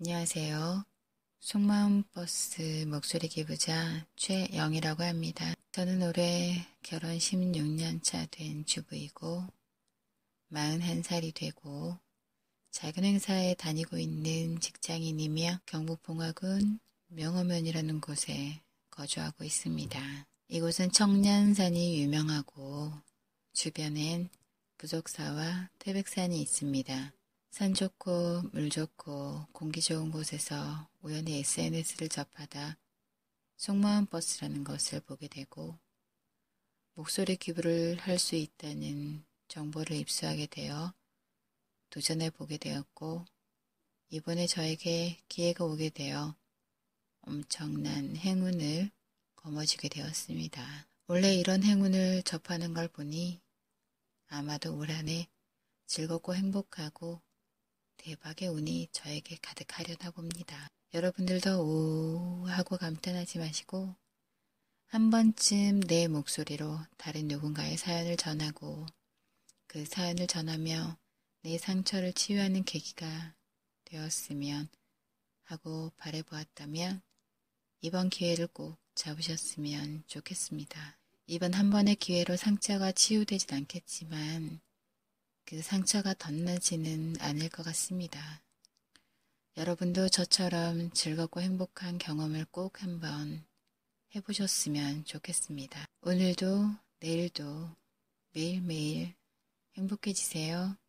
안녕하세요. 속마음버스 목소리 기부자 최영이라고 합니다. 저는 올해 결혼 16년차 된 주부이고 41살이 되고 작은 행사에 다니고 있는 직장인이며 경북 봉화군 명호면이라는 곳에 거주하고 있습니다. 이곳은 청년산이 유명하고 주변엔 부석사와 태백산이 있습니다. 산 좋고 물 좋고 공기 좋은 곳에서 우연히 SNS를 접하다 속마음 버스라는 것을 보게 되고 목소리 기부를 할 수 있다는 정보를 입수하게 되어 도전해 보게 되었고 이번에 저에게 기회가 오게 되어 엄청난 행운을 거머쥐게 되었습니다. 원래 이런 행운을 접하는 걸 보니 아마도 올 한 해 즐겁고 행복하고 대박의 운이 저에게 가득하려나 봅니다. 여러분들도 오 하고 감탄하지 마시고 한 번쯤 내 목소리로 다른 누군가의 사연을 전하고 그 사연을 전하며 내 상처를 치유하는 계기가 되었으면 하고 바래보았다면 이번 기회를 꼭 잡으셨으면 좋겠습니다. 이번 한 번의 기회로 상처가 치유되진 않겠지만 그 상처가 덧나지는 않을 것 같습니다. 여러분도 저처럼 즐겁고 행복한 경험을 꼭 한번 해보셨으면 좋겠습니다. 오늘도 내일도 매일매일 행복해지세요.